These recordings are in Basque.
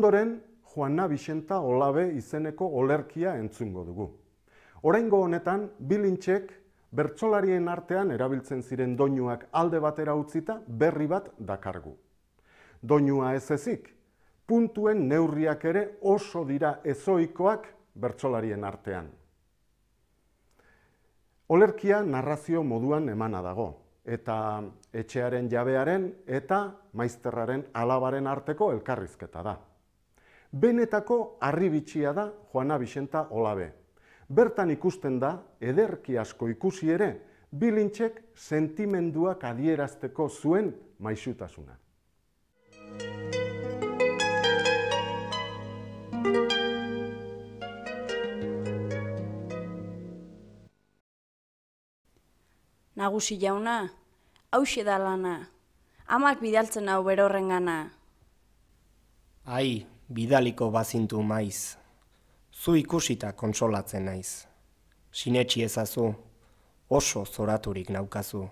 Ondoren, Juana Bixenta Olabe izeneko olerkia entzungo dugu. Oraingo honetan, bilintxek bertsolarien artean erabiltzen ziren doinuak alde batera utzita berri bat dakargu. Doinua ez ezik, puntuen neurriak ere oso dira ezoikoak bertsolarien artean. Olerkia narrazio moduan emana dago, eta etxearen jabearen eta maizterraren alabaren arteko elkarrizketa da. Benetako arribitxia da Juana Bixenta Olabe. Bertan ikusten da, ederki asko ikusi ere, bilintxek sentimenduak adierazteko zuen maixutasuna. Nagusi jauna, haus edalana, amak bidaltzen hau berorren gana. Ai, bidaliko bazintu maiz, zu ikusita kontsolatzen naiz. Sinetxi ezazu, oso zoraturik naukazu,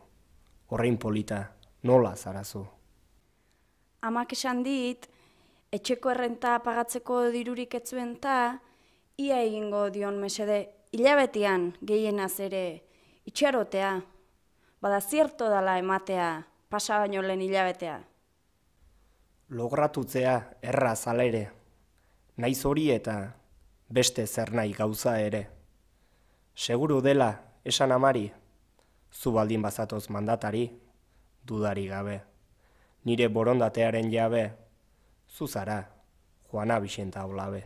horrein polita nola zarazu. Amak esan dit, etxeko errenta pagatzeko dirurik etzuen ta, ia egingo dion mesede, hilabetean gehienaz ere, itxarotea, bada zierto dala ematea, pasa lehen hilabetea logratutzea erra zala ere, naiz hori eta beste zer nahi gauza ere. Seguru dela esan amari, zu baldin bazatoz mandatari, dudari gabe, nire borondatearen jabe, zu zara, juana bisenta olabe.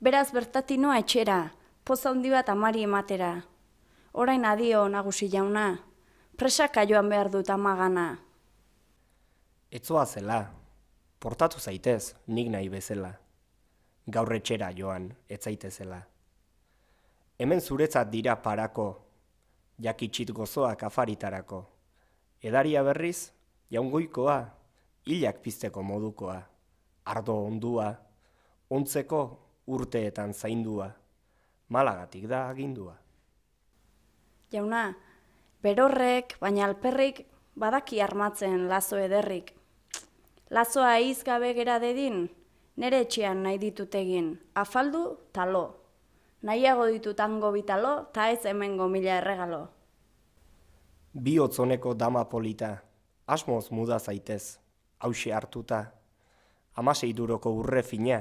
Beraz bertatinoa etxera, poza handi bat amari ematera, orain adio nagusi jauna, presaka joan behar dut amagana etzoa zela, portatu zaitez, nik nahi bezela. Gaur etxera joan, etzaitezela. Hemen zuretzat dira parako, jakitxit gozoak afaritarako. Edaria berriz, jaungoikoa, hilak pizteko modukoa. Ardo ondua, ontzeko urteetan zaindua. Malagatik da agindua. Jauna, berorrek, baina alperrik, badaki armatzen lazo ederrik, lazoa izgabe gera dedin, nere etxean nahi ditut egin, afaldu talo. Nahiago ditutango bitalo, ta ez hemengo mila erregalo. Bi otzoneko dama polita, asmoz muda zaitez, hause hartuta. Amasei duroko urre fina,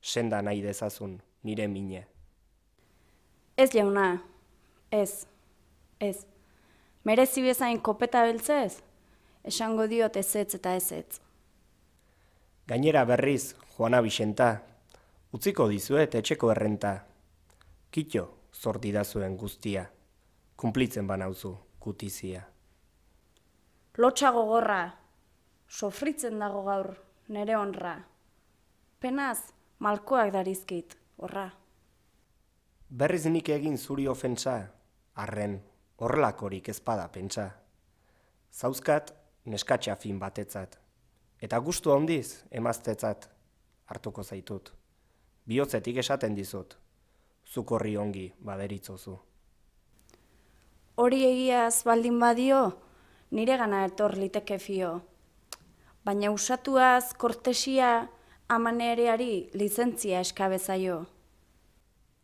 senda nahi dezazun, nire mine. Ez jauna, ez, ez. Merezi bezain kopeta beltzez, esango diot ezetz eta ezetz gainera berriz Juana Bixenta, utziko dizuet etxeko errenta, kitxo zuen guztia, kumplitzen banauzu kutizia. Lotxa gogorra, sofritzen dago gaur nere honra, penaz malkoak darizkit horra. Berriz nik egin zuri ofentsa, arren horrelakorik ezpada pentsa. Zauzkat neskatxa fin batetzat, Eta gustu handiz emaztetzat hartuko zaitut. Biotzetik esaten dizut. Zukorri ongi baderitzozu. Hori egiaz baldin badio, nire gana etor liteke fio. Baina usatuaz kortesia amanereari lizentzia eskabe zaio.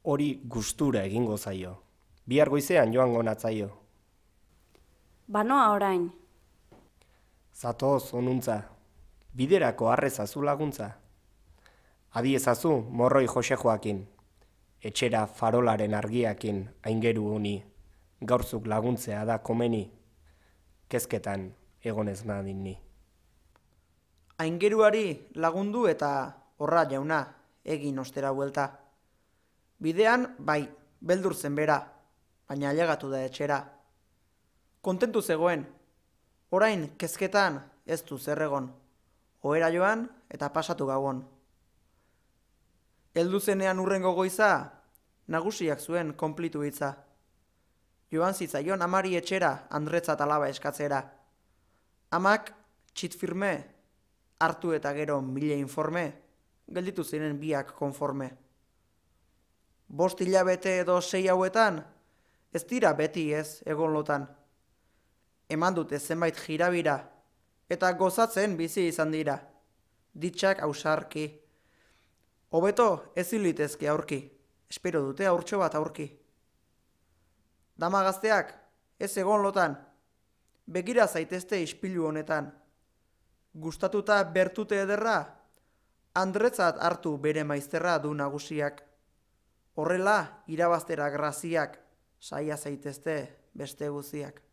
Hori gustura egingo zaio. Bihar goizean joan gonatzaio. Banoa orain. Zatoz onuntza biderako arrezazu laguntza. Adiezazu morroi jose joakin, etxera farolaren argiakin aingeru honi, gaurzuk laguntzea da komeni, kezketan egonez nadin ni. Aingeruari lagundu eta horra jauna egin ostera buelta. Bidean, bai, beldur zen bera, baina alegatu da etxera. Kontentu zegoen, orain kezketan ez du zerregon ohera joan eta pasatu gabon. Eldu zenean urrengo goiza, nagusiak zuen konplitu hitza. Joan zitzaion amari etxera, andretza talaba eskatzera. Amak, txit firme, hartu eta gero mila informe, gelditu ziren biak konforme. Bost hilabete edo sei hauetan, ez dira beti ez egon lotan. Eman dute zenbait jirabira, eta gozatzen bizi izan dira. Ditsak ausarki. Hobeto ez hilitezke aurki. Espero dute aurtxo bat aurki. Damagazteak, ez egon lotan. Begira zaitezte ispilu honetan. Gustatuta bertute ederra, Andretzat hartu bere maizterra du nagusiak. Horrela, irabaztera graziak, saia zaitezte beste guziak.